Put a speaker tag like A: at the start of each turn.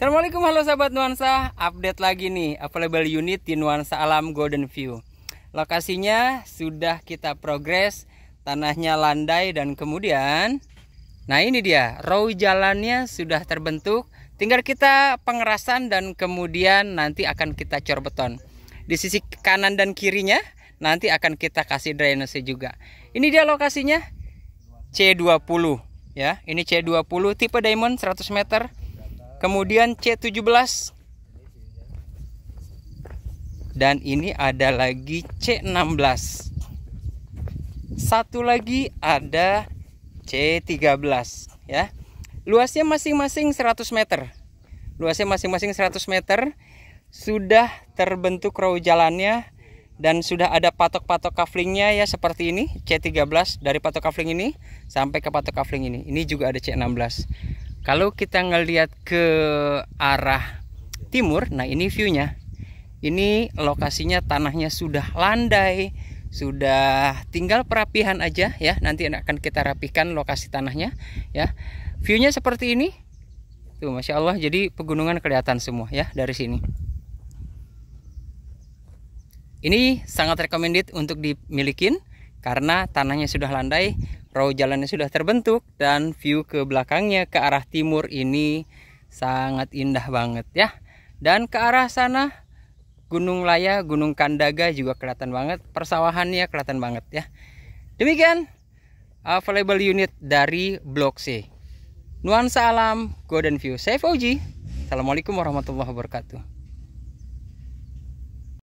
A: Assalamualaikum halo sahabat nuansa Update lagi nih available unit di nuansa alam Golden View Lokasinya sudah kita progres Tanahnya landai dan kemudian Nah ini dia row jalannya sudah terbentuk Tinggal kita pengerasan dan kemudian nanti akan kita cor beton Di sisi kanan dan kirinya nanti akan kita kasih drainase juga Ini dia lokasinya C20 ya Ini C20 tipe diamond 100 meter kemudian C17 dan ini ada lagi C16 satu lagi ada C13 ya luasnya masing-masing 100 meter luasnya masing-masing 100 meter sudah terbentuk row jalannya dan sudah ada patok-patok kaflingnya ya seperti ini C13 dari patok kafling ini sampai ke patok kafling ini ini juga ada C16 kalau kita ngelihat ke arah timur, nah ini viewnya. Ini lokasinya tanahnya sudah landai, sudah tinggal perapihan aja ya. Nanti akan kita rapikan lokasi tanahnya ya. Viewnya seperti ini. Tuh, masya Allah. Jadi pegunungan kelihatan semua ya dari sini. Ini sangat recommended untuk dimilikin karena tanahnya sudah landai, row jalannya sudah terbentuk dan view ke belakangnya ke arah timur ini sangat indah banget ya. Dan ke arah sana Gunung Laya, Gunung Kandaga juga kelihatan banget, persawahannya kelihatan banget ya. Demikian available uh, unit dari Blok C. Nuansa alam, Golden View. Safe Oji. Assalamualaikum warahmatullahi wabarakatuh.